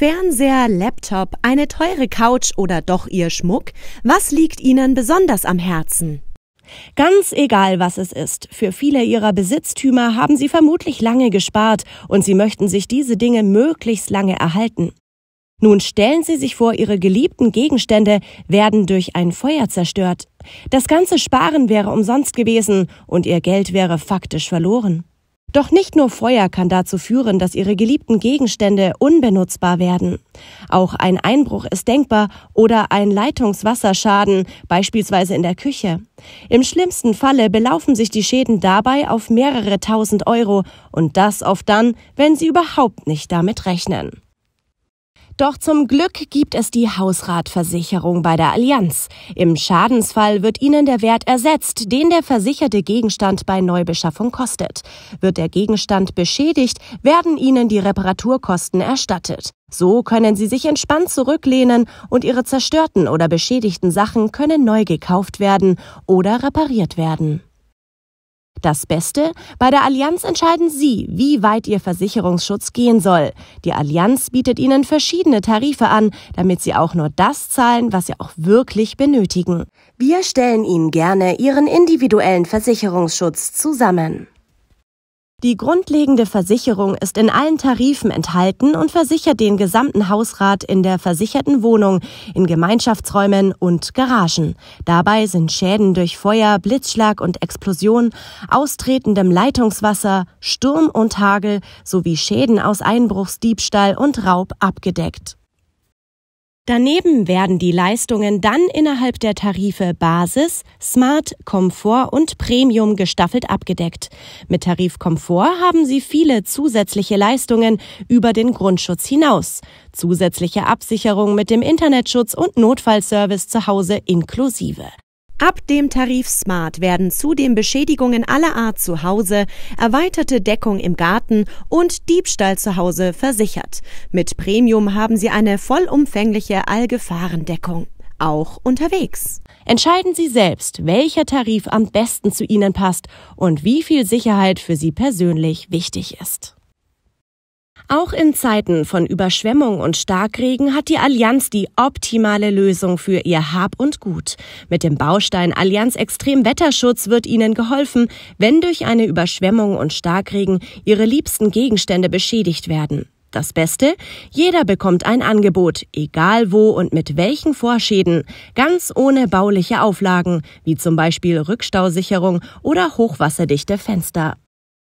Fernseher, Laptop, eine teure Couch oder doch Ihr Schmuck? Was liegt Ihnen besonders am Herzen? Ganz egal, was es ist, für viele ihrer Besitztümer haben sie vermutlich lange gespart und sie möchten sich diese Dinge möglichst lange erhalten. Nun stellen Sie sich vor, Ihre geliebten Gegenstände werden durch ein Feuer zerstört. Das ganze Sparen wäre umsonst gewesen und Ihr Geld wäre faktisch verloren. Doch nicht nur Feuer kann dazu führen, dass ihre geliebten Gegenstände unbenutzbar werden. Auch ein Einbruch ist denkbar oder ein Leitungswasserschaden, beispielsweise in der Küche. Im schlimmsten Falle belaufen sich die Schäden dabei auf mehrere tausend Euro und das oft dann, wenn sie überhaupt nicht damit rechnen. Doch zum Glück gibt es die Hausratversicherung bei der Allianz. Im Schadensfall wird Ihnen der Wert ersetzt, den der versicherte Gegenstand bei Neubeschaffung kostet. Wird der Gegenstand beschädigt, werden Ihnen die Reparaturkosten erstattet. So können Sie sich entspannt zurücklehnen und Ihre zerstörten oder beschädigten Sachen können neu gekauft werden oder repariert werden. Das Beste, bei der Allianz entscheiden Sie, wie weit Ihr Versicherungsschutz gehen soll. Die Allianz bietet Ihnen verschiedene Tarife an, damit Sie auch nur das zahlen, was Sie auch wirklich benötigen. Wir stellen Ihnen gerne Ihren individuellen Versicherungsschutz zusammen. Die grundlegende Versicherung ist in allen Tarifen enthalten und versichert den gesamten Hausrat in der versicherten Wohnung, in Gemeinschaftsräumen und Garagen. Dabei sind Schäden durch Feuer, Blitzschlag und Explosion, austretendem Leitungswasser, Sturm und Hagel sowie Schäden aus Einbruchsdiebstahl und Raub abgedeckt. Daneben werden die Leistungen dann innerhalb der Tarife Basis, Smart, Komfort und Premium gestaffelt abgedeckt. Mit Tarif Komfort haben sie viele zusätzliche Leistungen über den Grundschutz hinaus, zusätzliche Absicherung mit dem Internetschutz und Notfallservice zu Hause inklusive. Ab dem Tarif Smart werden zudem Beschädigungen aller Art zu Hause, erweiterte Deckung im Garten und Diebstahl zu Hause versichert. Mit Premium haben Sie eine vollumfängliche Allgefahrendeckung, auch unterwegs. Entscheiden Sie selbst, welcher Tarif am besten zu Ihnen passt und wie viel Sicherheit für Sie persönlich wichtig ist. Auch in Zeiten von Überschwemmung und Starkregen hat die Allianz die optimale Lösung für ihr Hab und Gut. Mit dem Baustein Allianz Extrem Wetterschutz wird Ihnen geholfen, wenn durch eine Überschwemmung und Starkregen Ihre liebsten Gegenstände beschädigt werden. Das Beste? Jeder bekommt ein Angebot, egal wo und mit welchen Vorschäden, ganz ohne bauliche Auflagen, wie zum Beispiel Rückstausicherung oder hochwasserdichte Fenster.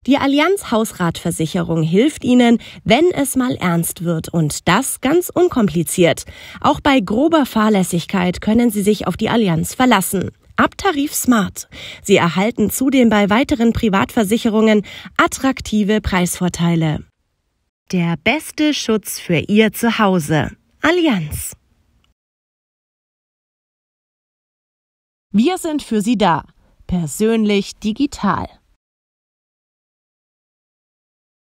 Die Allianz Hausratversicherung hilft Ihnen, wenn es mal ernst wird und das ganz unkompliziert. Auch bei grober Fahrlässigkeit können Sie sich auf die Allianz verlassen. Ab Tarif Smart. Sie erhalten zudem bei weiteren Privatversicherungen attraktive Preisvorteile. Der beste Schutz für Ihr Zuhause. Allianz. Wir sind für Sie da. Persönlich digital.